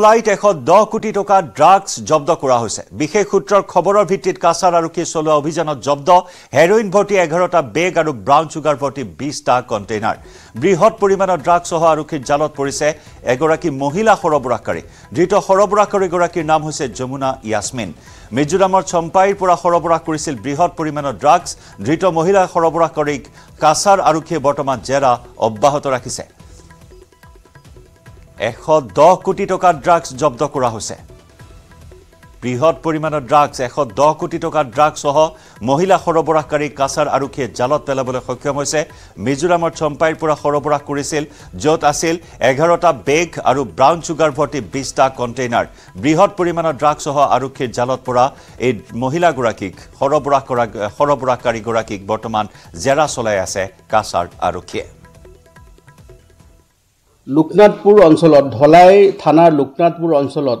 flight এশ দহ কোটি টকা ড্ৰাগছ জব্দ কৰা হৈছে বিশেষ সূত্ৰৰ খবৰৰ ভিত্তিত কাছাৰ আৰক্ষীয়ে চলোৱা অভিযানত জব্দ হেৰইন ভৰ্তি এঘাৰটা বেগ আৰু ব্ৰাউন চুগাৰ ভৰ্তি বিশটা কণ্টেইনাৰ বৃহৎ পৰিমাণৰ ড্ৰাগছসহ আৰক্ষীৰ জালত পৰিছে এগৰাকী মহিলা সৰবৰাহকাৰী ধৃত সৰবৰাহকাৰীগৰাকীৰ নাম হৈছে যমুনা য়াছমিন মিজোৰামৰ চম্পাইৰ পৰা সৰবৰাহ কৰিছিল বৃহৎ পৰিমাণৰ ড্ৰাগছ ধৃত মহিলা সৰবৰাহকাৰীক কাছাৰ আৰক্ষীয়ে বৰ্তমান জেৰা অব্যাহত ৰাখিছে এশ দহ কোটি টকাৰ ড্ৰাগছ জব্দ কৰা হৈছে বৃহৎ পৰিমাণৰ ড্ৰাগছ এশ দহ কোটি টকাৰ ড্ৰাগছসহ মহিলা সৰবৰাহকাৰী কাছাৰ আৰক্ষীয়ে জালত পেলাবলৈ সক্ষম হৈছে মিজোৰামৰ চম্পাইৰ পৰা সৰবৰাহ কৰিছিল য'ত আছিল এঘাৰটা বেগ আৰু ব্ৰাউন চুগাৰ ভৰ্তি বিছটা কণ্টেইনাৰ বৃহৎ পৰিমাণৰ ড্ৰাগছসহ আৰক্ষীৰ জালত পৰা এই মহিলাগৰাকীক সৰবৰাহ কৰা সৰবৰাহকাৰীগৰাকীক বৰ্তমান জেৰা চলাই আছে কাছাৰ আৰক্ষীয়ে লোকনাথপুৰ অঞ্চলত ধলাই থানাৰ লোকনাথপুৰ অঞ্চলত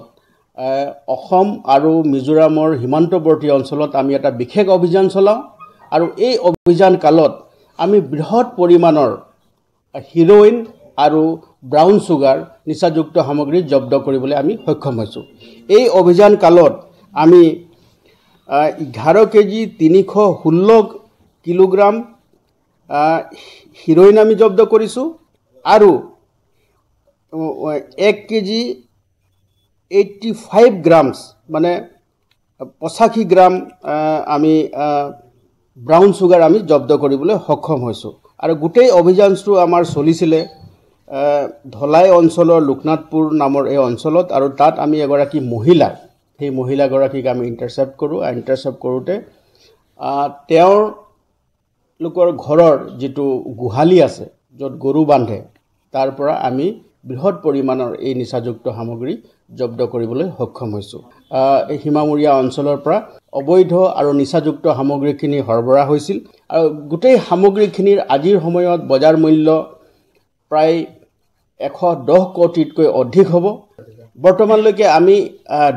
অসম আৰু মিজোৰামৰ সীমান্তৱৰ্তী অঞ্চলত আমি এটা বিশেষ অভিযান চলাওঁ আৰু এই অভিযান কালত আমি বৃহৎ পৰিমাণৰ হিৰইন আৰু ব্ৰাউন চুগাৰ নিচাযুক্ত সামগ্ৰী জব্দ কৰিবলৈ আমি সক্ষম হৈছোঁ এই অভিযান কালত আমি এঘাৰ কেজি তিনিশ ষোল্ল কিলোগ্ৰাম হিৰইন আমি জব্দ কৰিছোঁ আৰু এক কেজি এইটি ফাইভ গ্ৰামছ মানে পঁচাশী গ্ৰাম আমি ব্ৰাউন চুগাৰ আমি জব্দ কৰিবলৈ সক্ষম হৈছোঁ আৰু গোটেই অভিযানটো আমাৰ চলিছিলে ধলাই অঞ্চলৰ লোকনাথপুৰ নামৰ এই অঞ্চলত আৰু তাত আমি এগৰাকী মহিলা সেই মহিলাগৰাকীক আমি ইণ্টাৰচেপ্ট কৰোঁ ইণ্টাৰচেপ্ট কৰোঁতে তেওঁৰ লোকৰ ঘৰৰ যিটো গোহালি আছে য'ত গৰু বান্ধে তাৰ পৰা আমি বৃহৎ পৰিমাণৰ এই নিচাযুক্ত সামগ্ৰী জব্দ কৰিবলৈ সক্ষম হৈছোঁ এই সীমামূৰীয়া অঞ্চলৰ পৰা অবৈধ আৰু নিচাযুক্ত সামগ্ৰীখিনি সৰবৰাহ হৈছিল আৰু গোটেই সামগ্ৰীখিনিৰ আজিৰ সময়ত বজাৰ মূল্য প্ৰায় এশ দহ কোটিতকৈ অধিক হ'ব বৰ্তমানলৈকে আমি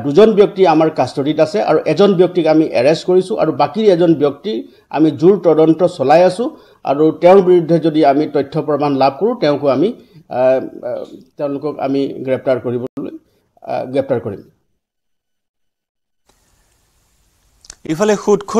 দুজন ব্যক্তি আমাৰ কাষ্টডিত আছে আৰু এজন ব্যক্তিক আমি এৰেষ্ট কৰিছোঁ আৰু বাকী এজন ব্যক্তি আমি জোৰ তদন্ত চলাই আছোঁ আৰু তেওঁৰ বিৰুদ্ধে যদি আমি তথ্য প্ৰমাণ লাভ কৰোঁ তেওঁকো আমি তেওঁলোকক আমি গ্ৰেপ্তাৰ কৰিবলৈ গ্ৰেপ্তাৰ কৰিম ইফালে সুদখোৰ